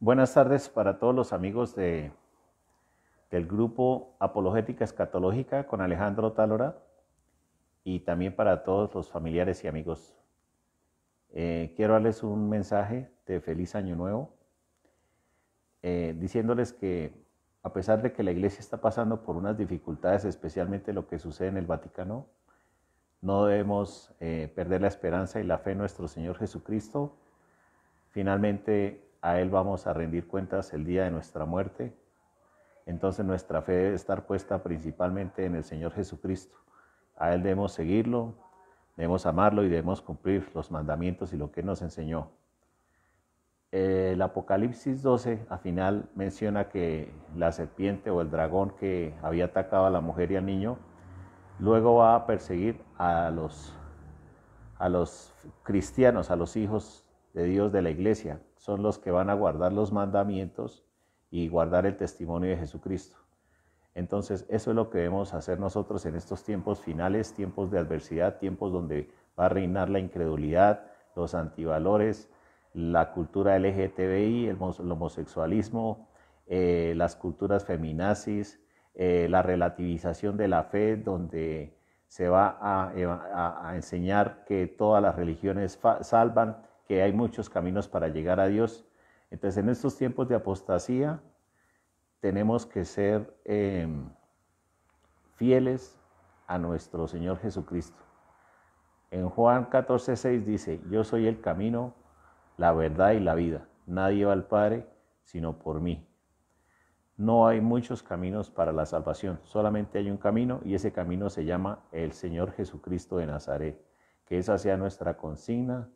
Buenas tardes para todos los amigos de, del grupo Apologética Escatológica con Alejandro Talora y también para todos los familiares y amigos. Eh, quiero darles un mensaje de feliz año nuevo, eh, diciéndoles que a pesar de que la iglesia está pasando por unas dificultades, especialmente lo que sucede en el Vaticano, no debemos eh, perder la esperanza y la fe en nuestro Señor Jesucristo. Finalmente, a Él vamos a rendir cuentas el día de nuestra muerte. Entonces nuestra fe debe estar puesta principalmente en el Señor Jesucristo. A Él debemos seguirlo, debemos amarlo y debemos cumplir los mandamientos y lo que nos enseñó. Eh, el Apocalipsis 12 al final menciona que la serpiente o el dragón que había atacado a la mujer y al niño, luego va a perseguir a los, a los cristianos, a los hijos de Dios de la iglesia, son los que van a guardar los mandamientos y guardar el testimonio de Jesucristo. Entonces, eso es lo que debemos hacer nosotros en estos tiempos finales, tiempos de adversidad, tiempos donde va a reinar la incredulidad, los antivalores, la cultura LGTBI, el homosexualismo, eh, las culturas feminazis, eh, la relativización de la fe, donde se va a enseñar que todas las religiones salvan, que hay muchos caminos para llegar a Dios. Entonces en estos tiempos de apostasía tenemos que ser em, fieles a nuestro Señor Jesucristo. En Juan 6 dice, yo soy el camino, la verdad y la vida. Nadie va al Padre sino por mí. No hay muchos caminos para la salvación, solamente hay un camino y ese camino se llama el Señor Jesucristo de Nazaret, que esa sea nuestra consigna,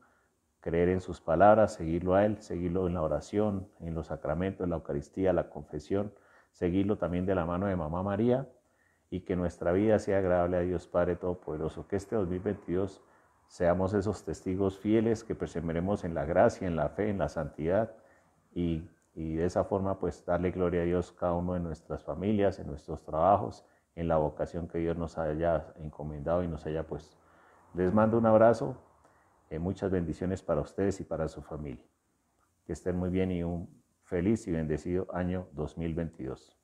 creer en sus palabras, seguirlo a Él, seguirlo en la oración, en los sacramentos, en la Eucaristía, la confesión, seguirlo también de la mano de Mamá María y que nuestra vida sea agradable a Dios Padre Todopoderoso. Que este 2022 seamos esos testigos fieles que perseveremos en la gracia, en la fe, en la santidad y, y de esa forma pues darle gloria a Dios cada uno de nuestras familias, en nuestros trabajos, en la vocación que Dios nos haya encomendado y nos haya puesto. Les mando un abrazo, eh, muchas bendiciones para ustedes y para su familia. Que estén muy bien y un feliz y bendecido año 2022.